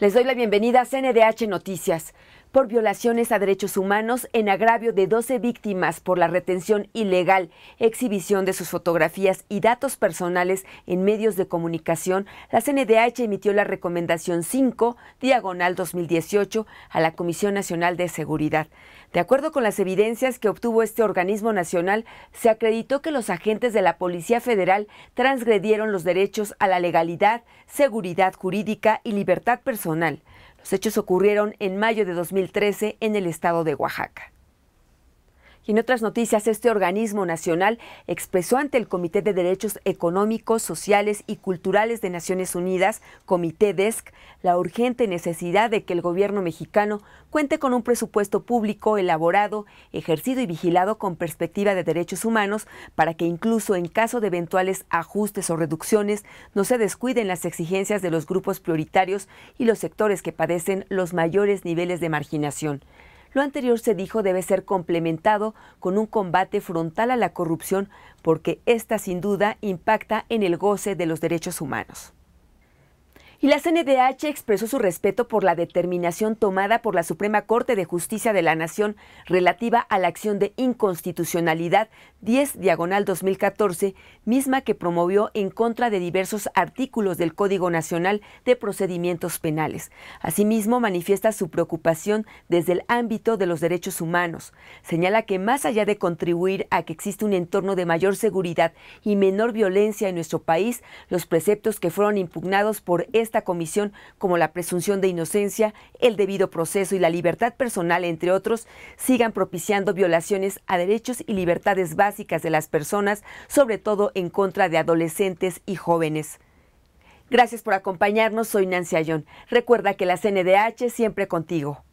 Les doy la bienvenida a CNDH Noticias por violaciones a derechos humanos en agravio de 12 víctimas por la retención ilegal, exhibición de sus fotografías y datos personales en medios de comunicación, la CNDH emitió la recomendación 5, diagonal 2018, a la Comisión Nacional de Seguridad. De acuerdo con las evidencias que obtuvo este organismo nacional, se acreditó que los agentes de la Policía Federal transgredieron los derechos a la legalidad, seguridad jurídica y libertad personal. Los hechos ocurrieron en mayo de 2013 en el estado de Oaxaca. Y en otras noticias, este organismo nacional expresó ante el Comité de Derechos Económicos, Sociales y Culturales de Naciones Unidas, Comité DESC, la urgente necesidad de que el gobierno mexicano cuente con un presupuesto público elaborado, ejercido y vigilado con perspectiva de derechos humanos para que incluso en caso de eventuales ajustes o reducciones no se descuiden las exigencias de los grupos prioritarios y los sectores que padecen los mayores niveles de marginación. Lo anterior se dijo debe ser complementado con un combate frontal a la corrupción porque esta sin duda impacta en el goce de los derechos humanos y la CNDH expresó su respeto por la determinación tomada por la Suprema Corte de Justicia de la Nación relativa a la acción de inconstitucionalidad 10 diagonal 2014, misma que promovió en contra de diversos artículos del Código Nacional de Procedimientos Penales. Asimismo, manifiesta su preocupación desde el ámbito de los derechos humanos. Señala que más allá de contribuir a que existe un entorno de mayor seguridad y menor violencia en nuestro país, los preceptos que fueron impugnados por esta comisión, como la presunción de inocencia, el debido proceso y la libertad personal, entre otros, sigan propiciando violaciones a derechos y libertades básicas de las personas, sobre todo en contra de adolescentes y jóvenes. Gracias por acompañarnos, soy Nancy Ayón. Recuerda que la CNDH siempre contigo.